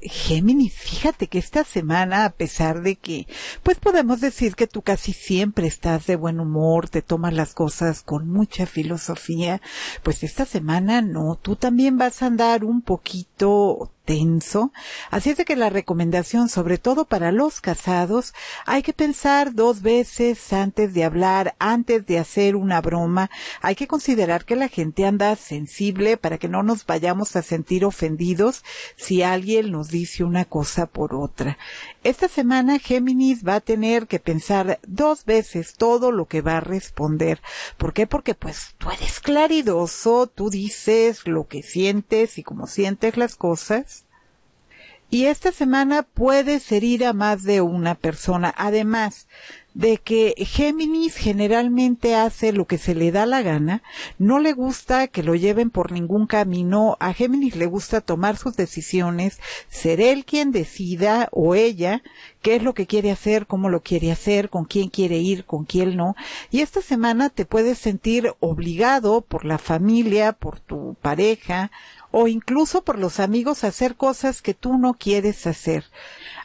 Géminis. fíjate que esta semana, a pesar de que, pues podemos decir que tú casi siempre estás de buen humor, te tomas las cosas con mucha filosofía, pues esta semana no, tú también vas a andar un poquito Así es de que la recomendación, sobre todo para los casados, hay que pensar dos veces antes de hablar, antes de hacer una broma. Hay que considerar que la gente anda sensible para que no nos vayamos a sentir ofendidos si alguien nos dice una cosa por otra. Esta semana Géminis va a tener que pensar dos veces todo lo que va a responder. ¿Por qué? Porque pues tú eres claridoso, tú dices lo que sientes y cómo sientes las cosas. Y esta semana puedes herir a más de una persona. Además de que Géminis generalmente hace lo que se le da la gana, no le gusta que lo lleven por ningún camino, a Géminis le gusta tomar sus decisiones, ser él quien decida o ella qué es lo que quiere hacer, cómo lo quiere hacer, con quién quiere ir, con quién no. Y esta semana te puedes sentir obligado por la familia, por tu pareja, o incluso por los amigos hacer cosas que tú no quieres hacer.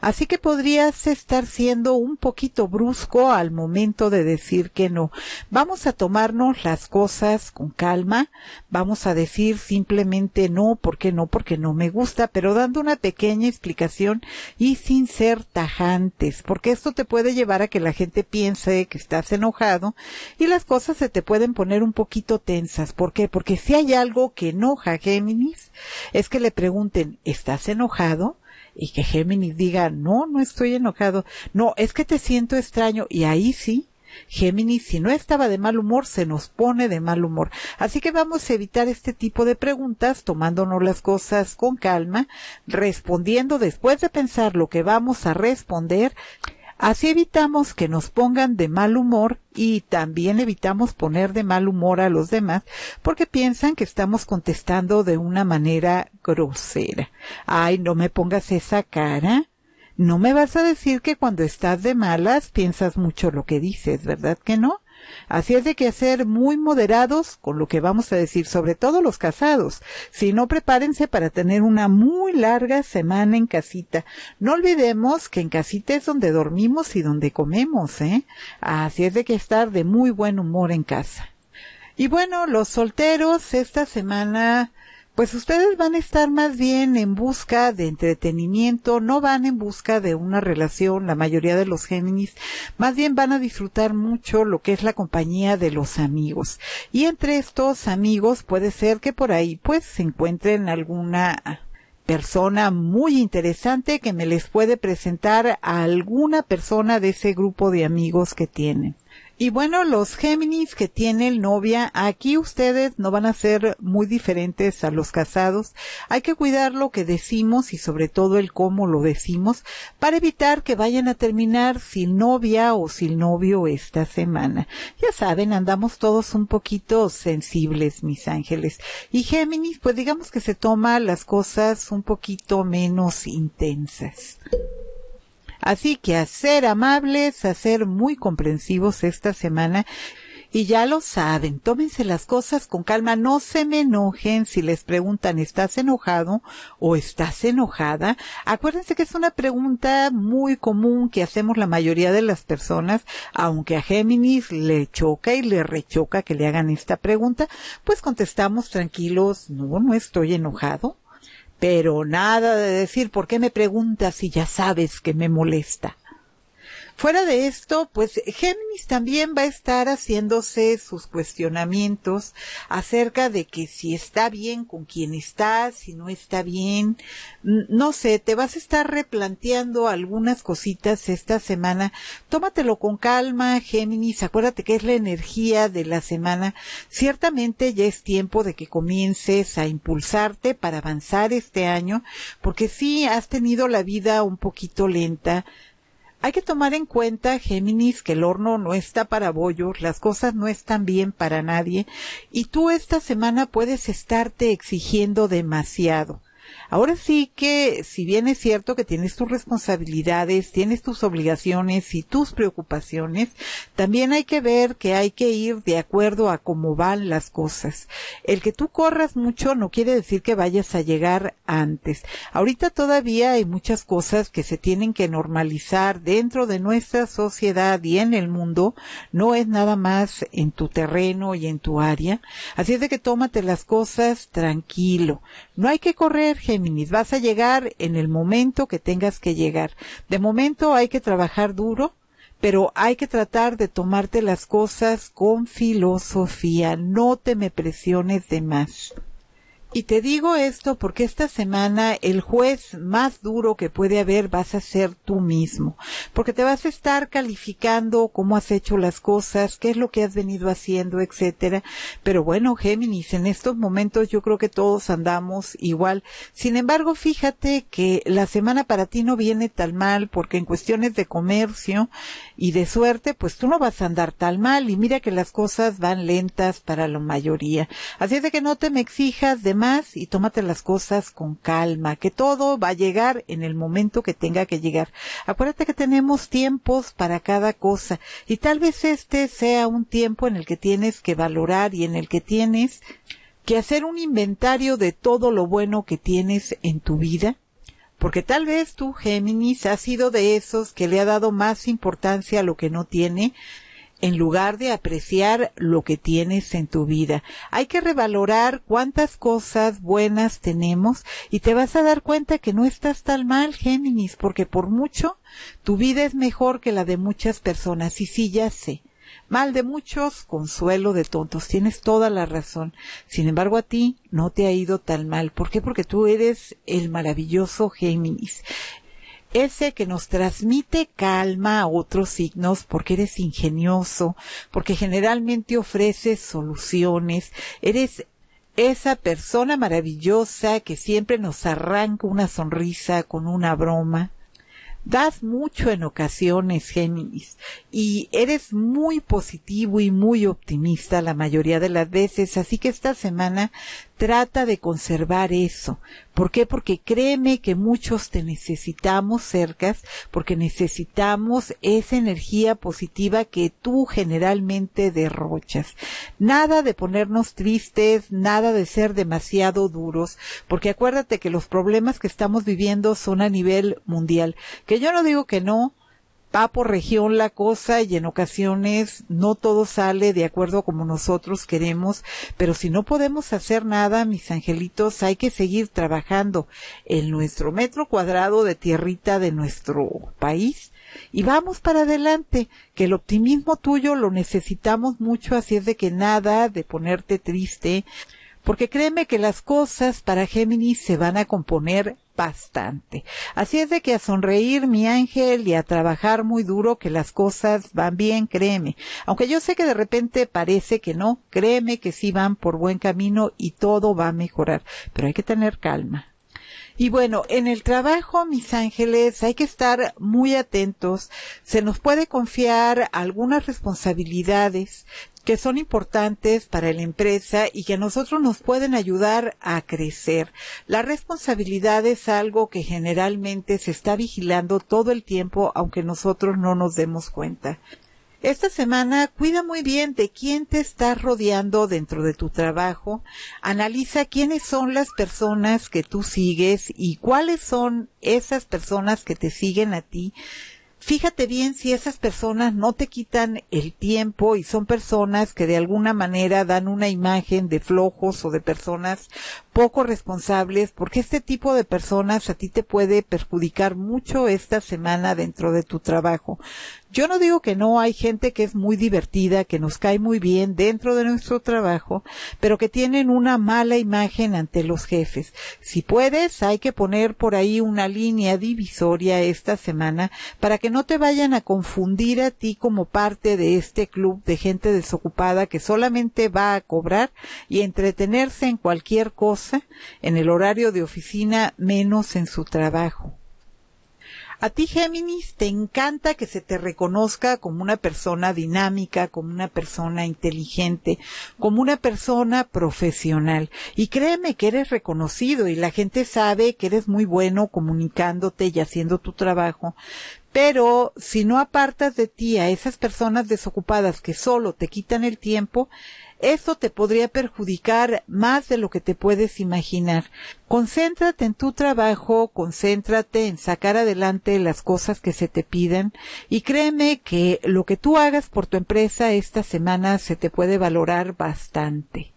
Así que podrías estar siendo un poquito brusco al momento de decir que no. Vamos a tomarnos las cosas con calma, vamos a decir simplemente no, porque no, porque no me gusta, pero dando una pequeña explicación y sin ser tajantes, porque esto te puede llevar a que la gente piense que estás enojado y las cosas se te pueden poner un poquito tensas. ¿Por qué? Porque si hay algo que enoja a es que le pregunten, ¿estás enojado? Y que Géminis diga, no, no estoy enojado. No, es que te siento extraño. Y ahí sí, Géminis, si no estaba de mal humor, se nos pone de mal humor. Así que vamos a evitar este tipo de preguntas, tomándonos las cosas con calma, respondiendo después de pensar lo que vamos a responder Así evitamos que nos pongan de mal humor y también evitamos poner de mal humor a los demás porque piensan que estamos contestando de una manera grosera. Ay, no me pongas esa cara. No me vas a decir que cuando estás de malas piensas mucho lo que dices, ¿verdad que no? Así es de que ser muy moderados con lo que vamos a decir, sobre todo los casados. Si no, prepárense para tener una muy larga semana en casita. No olvidemos que en casita es donde dormimos y donde comemos, ¿eh? Así es de que estar de muy buen humor en casa. Y bueno, los solteros esta semana pues ustedes van a estar más bien en busca de entretenimiento, no van en busca de una relación, la mayoría de los Géminis, más bien van a disfrutar mucho lo que es la compañía de los amigos. Y entre estos amigos puede ser que por ahí pues se encuentren alguna persona muy interesante que me les puede presentar a alguna persona de ese grupo de amigos que tienen. Y bueno, los Géminis que tienen novia, aquí ustedes no van a ser muy diferentes a los casados. Hay que cuidar lo que decimos y sobre todo el cómo lo decimos para evitar que vayan a terminar sin novia o sin novio esta semana. Ya saben, andamos todos un poquito sensibles, mis ángeles. Y Géminis, pues digamos que se toma las cosas un poquito menos intensas. Así que a ser amables, a ser muy comprensivos esta semana. Y ya lo saben, tómense las cosas con calma, no se me enojen si les preguntan ¿estás enojado o estás enojada? Acuérdense que es una pregunta muy común que hacemos la mayoría de las personas, aunque a Géminis le choca y le rechoca que le hagan esta pregunta, pues contestamos tranquilos, no, no estoy enojado pero nada de decir, ¿por qué me preguntas si ya sabes que me molesta? Fuera de esto, pues Géminis también va a estar haciéndose sus cuestionamientos acerca de que si está bien con quien está, si no está bien, mm, no sé, te vas a estar replanteando algunas cositas esta semana. Tómatelo con calma, Géminis, acuérdate que es la energía de la semana. Ciertamente ya es tiempo de que comiences a impulsarte para avanzar este año, porque sí has tenido la vida un poquito lenta, hay que tomar en cuenta, Géminis, que el horno no está para bollos, las cosas no están bien para nadie y tú esta semana puedes estarte exigiendo demasiado. Ahora sí que, si bien es cierto que tienes tus responsabilidades, tienes tus obligaciones y tus preocupaciones, también hay que ver que hay que ir de acuerdo a cómo van las cosas. El que tú corras mucho no quiere decir que vayas a llegar antes. Ahorita todavía hay muchas cosas que se tienen que normalizar dentro de nuestra sociedad y en el mundo. No es nada más en tu terreno y en tu área. Así es de que tómate las cosas tranquilo. No hay que correr Géminis. Vas a llegar en el momento que tengas que llegar. De momento hay que trabajar duro, pero hay que tratar de tomarte las cosas con filosofía. No te me presiones de más. Y te digo esto porque esta semana el juez más duro que puede haber vas a ser tú mismo, porque te vas a estar calificando cómo has hecho las cosas, qué es lo que has venido haciendo, etcétera. Pero bueno, Géminis, en estos momentos yo creo que todos andamos igual. Sin embargo, fíjate que la semana para ti no viene tan mal porque en cuestiones de comercio y de suerte, pues tú no vas a andar tan mal y mira que las cosas van lentas para la mayoría. Así es de que no te me exijas de y tómate las cosas con calma, que todo va a llegar en el momento que tenga que llegar. Acuérdate que tenemos tiempos para cada cosa y tal vez este sea un tiempo en el que tienes que valorar y en el que tienes que hacer un inventario de todo lo bueno que tienes en tu vida porque tal vez tú, Géminis, has sido de esos que le ha dado más importancia a lo que no tiene en lugar de apreciar lo que tienes en tu vida. Hay que revalorar cuántas cosas buenas tenemos y te vas a dar cuenta que no estás tan mal, Géminis, porque por mucho tu vida es mejor que la de muchas personas. Y sí, ya sé. Mal de muchos, consuelo de tontos. Tienes toda la razón. Sin embargo, a ti no te ha ido tan mal. ¿Por qué? Porque tú eres el maravilloso Géminis ese que nos transmite calma a otros signos porque eres ingenioso, porque generalmente ofreces soluciones, eres esa persona maravillosa que siempre nos arranca una sonrisa con una broma. Das mucho en ocasiones, Géminis, y eres muy positivo y muy optimista la mayoría de las veces, así que esta semana Trata de conservar eso. ¿Por qué? Porque créeme que muchos te necesitamos cerca, porque necesitamos esa energía positiva que tú generalmente derrochas. Nada de ponernos tristes, nada de ser demasiado duros, porque acuérdate que los problemas que estamos viviendo son a nivel mundial. Que yo no digo que no, va por región la cosa y en ocasiones no todo sale de acuerdo como nosotros queremos, pero si no podemos hacer nada, mis angelitos, hay que seguir trabajando en nuestro metro cuadrado de tierrita de nuestro país y vamos para adelante, que el optimismo tuyo lo necesitamos mucho, así es de que nada de ponerte triste, porque créeme que las cosas para Géminis se van a componer bastante. Así es de que a sonreír, mi ángel, y a trabajar muy duro que las cosas van bien, créeme. Aunque yo sé que de repente parece que no, créeme que sí van por buen camino y todo va a mejorar. Pero hay que tener calma. Y bueno, en el trabajo, mis ángeles, hay que estar muy atentos. Se nos puede confiar algunas responsabilidades que son importantes para la empresa y que a nosotros nos pueden ayudar a crecer. La responsabilidad es algo que generalmente se está vigilando todo el tiempo, aunque nosotros no nos demos cuenta. Esta semana cuida muy bien de quién te está rodeando dentro de tu trabajo, analiza quiénes son las personas que tú sigues y cuáles son esas personas que te siguen a ti fíjate bien si esas personas no te quitan el tiempo y son personas que de alguna manera dan una imagen de flojos o de personas poco responsables, porque este tipo de personas a ti te puede perjudicar mucho esta semana dentro de tu trabajo. Yo no digo que no hay gente que es muy divertida, que nos cae muy bien dentro de nuestro trabajo, pero que tienen una mala imagen ante los jefes. Si puedes, hay que poner por ahí una línea divisoria esta semana para que no te vayan a confundir a ti como parte de este club de gente desocupada que solamente va a cobrar y entretenerse en cualquier cosa en el horario de oficina menos en su trabajo. A ti, Géminis, te encanta que se te reconozca como una persona dinámica, como una persona inteligente, como una persona profesional. Y créeme que eres reconocido y la gente sabe que eres muy bueno comunicándote y haciendo tu trabajo. Pero si no apartas de ti a esas personas desocupadas que solo te quitan el tiempo, esto te podría perjudicar más de lo que te puedes imaginar. Concéntrate en tu trabajo, concéntrate en sacar adelante las cosas que se te pidan y créeme que lo que tú hagas por tu empresa esta semana se te puede valorar bastante.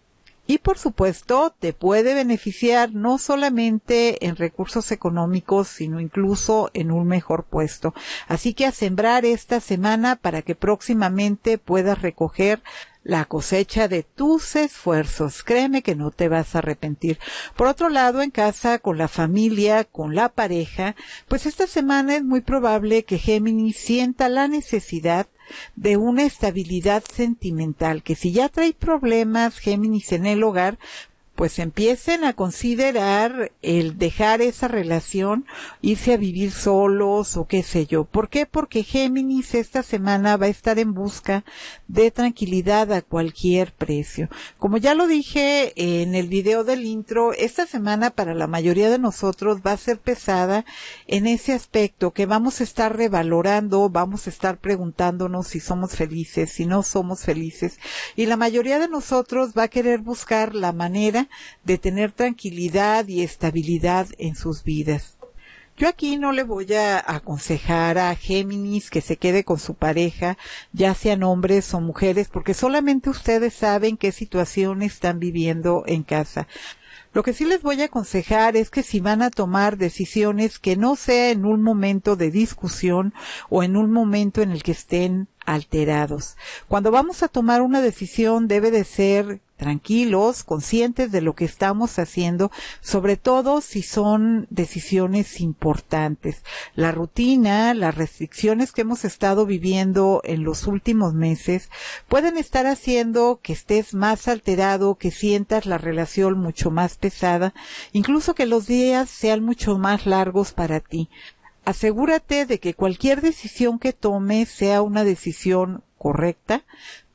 Y por supuesto, te puede beneficiar no solamente en recursos económicos, sino incluso en un mejor puesto. Así que a sembrar esta semana para que próximamente puedas recoger la cosecha de tus esfuerzos. Créeme que no te vas a arrepentir. Por otro lado, en casa, con la familia, con la pareja, pues esta semana es muy probable que Géminis sienta la necesidad de una estabilidad sentimental, que si ya trae problemas Géminis en el hogar, pues empiecen a considerar el dejar esa relación, irse a vivir solos o qué sé yo. ¿Por qué? Porque Géminis esta semana va a estar en busca de tranquilidad a cualquier precio. Como ya lo dije en el video del intro, esta semana para la mayoría de nosotros va a ser pesada en ese aspecto que vamos a estar revalorando, vamos a estar preguntándonos si somos felices, si no somos felices. Y la mayoría de nosotros va a querer buscar la manera de tener tranquilidad y estabilidad en sus vidas. Yo aquí no le voy a aconsejar a Géminis que se quede con su pareja, ya sean hombres o mujeres, porque solamente ustedes saben qué situación están viviendo en casa. Lo que sí les voy a aconsejar es que si van a tomar decisiones que no sea en un momento de discusión o en un momento en el que estén alterados. Cuando vamos a tomar una decisión debe de ser tranquilos, conscientes de lo que estamos haciendo, sobre todo si son decisiones importantes. La rutina, las restricciones que hemos estado viviendo en los últimos meses pueden estar haciendo que estés más alterado, que sientas la relación mucho más pesada, incluso que los días sean mucho más largos para ti. Asegúrate de que cualquier decisión que tomes sea una decisión correcta,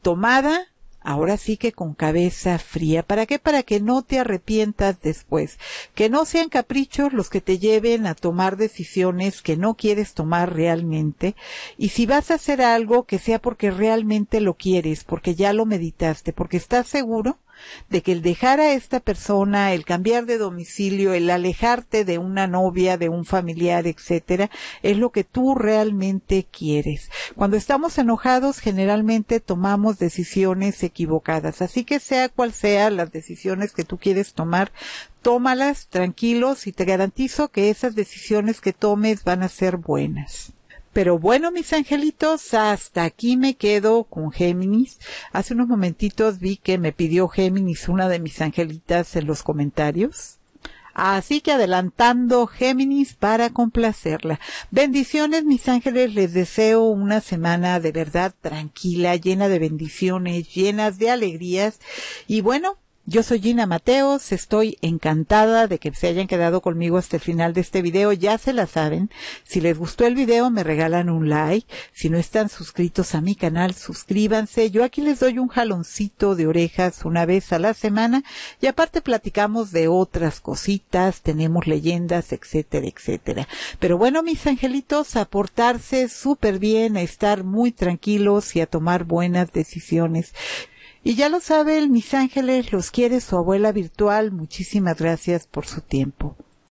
tomada Ahora sí que con cabeza fría. ¿Para qué? Para que no te arrepientas después. Que no sean caprichos los que te lleven a tomar decisiones que no quieres tomar realmente. Y si vas a hacer algo que sea porque realmente lo quieres, porque ya lo meditaste, porque estás seguro de que el dejar a esta persona, el cambiar de domicilio, el alejarte de una novia, de un familiar, etcétera, es lo que tú realmente quieres. Cuando estamos enojados, generalmente tomamos decisiones equivocadas. Así que sea cual sea las decisiones que tú quieres tomar, tómalas tranquilos y te garantizo que esas decisiones que tomes van a ser buenas. Pero bueno, mis angelitos, hasta aquí me quedo con Géminis. Hace unos momentitos vi que me pidió Géminis una de mis angelitas en los comentarios. Así que adelantando Géminis para complacerla. Bendiciones, mis ángeles, les deseo una semana de verdad tranquila, llena de bendiciones, llenas de alegrías. Y bueno, yo soy Gina Mateos, estoy encantada de que se hayan quedado conmigo hasta el final de este video, ya se la saben. Si les gustó el video me regalan un like, si no están suscritos a mi canal suscríbanse, yo aquí les doy un jaloncito de orejas una vez a la semana y aparte platicamos de otras cositas, tenemos leyendas, etcétera, etcétera. Pero bueno, mis angelitos, a portarse súper bien, a estar muy tranquilos y a tomar buenas decisiones. Y ya lo sabe el Mis Ángeles, los quiere su abuela virtual. Muchísimas gracias por su tiempo.